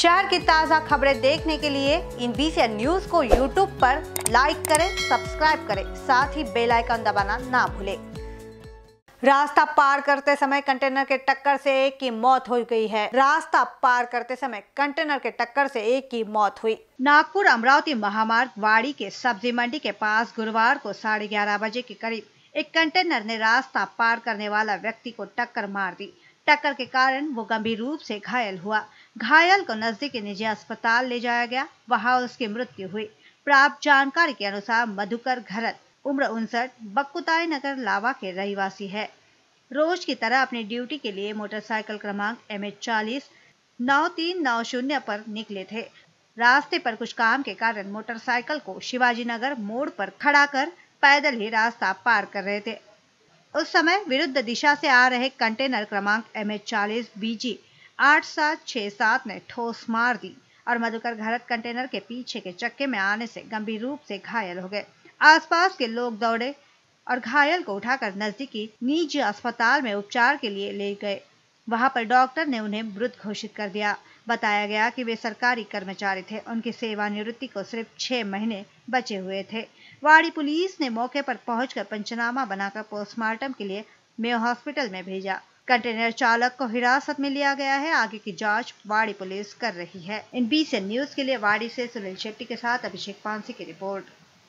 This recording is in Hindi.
शहर की ताज़ा खबरें देखने के लिए इन बीसी न्यूज को यूट्यूब पर लाइक करें सब्सक्राइब करें साथ ही बेल आइकन दबाना ना भूलें रास्ता पार करते समय कंटेनर के टक्कर से एक की मौत हो गई है रास्ता पार करते समय कंटेनर के टक्कर से एक की मौत हुई नागपुर अमरावती महामार्ग वाड़ी के सब्जी मंडी के पास गुरुवार को साढ़े ग्यारह बजे के करीब एक कंटेनर ने रास्ता पार करने वाला व्यक्ति को टक्कर मार दी टक्कर के कारण वो गंभीर रूप से घायल हुआ घायल को नजदीक निजी अस्पताल ले जाया गया वहां उसकी मृत्यु हुई प्राप्त जानकारी के अनुसार मधुकर घरत उम्र उनसठ बक्कुताई नगर लावा के रहवासी है रोज की तरह अपनी ड्यूटी के लिए मोटरसाइकिल क्रमांक एम एच चालीस नौ तीन नौ शून्य पर निकले थे रास्ते पर कुछ काम के कारण मोटरसाइकिल को शिवाजी नगर मोड़ पर खड़ा कर पैदल ही रास्ता पार कर रहे थे उस समय विरुद्ध दिशा से आ रहे कंटेनर क्रमांक एम एच चालीस बीजी आठ सात छः सात ने ठोस मार दी और मधुकर घरत कंटेनर के पीछे के चक्के में आने से गंभीर रूप से घायल हो गए आसपास के लोग दौड़े और घायल को उठाकर नजदीकी निजी अस्पताल में उपचार के लिए ले गए वहां पर डॉक्टर ने उन्हें मृत घोषित कर दिया बताया गया कि वे सरकारी कर्मचारी थे उनकी सेवानिवृत्ति को सिर्फ छह महीने बचे हुए थे वाड़ी पुलिस ने मौके पर पहुंचकर पंचनामा बनाकर पोस्टमार्टम के लिए मेयो हॉस्पिटल में भेजा कंटेनर चालक को हिरासत में लिया गया है आगे की जांच वाड़ी पुलिस कर रही है इन न्यूज के लिए वाड़ी से सुनील शेट्टी के साथ अभिषेक पांसी की रिपोर्ट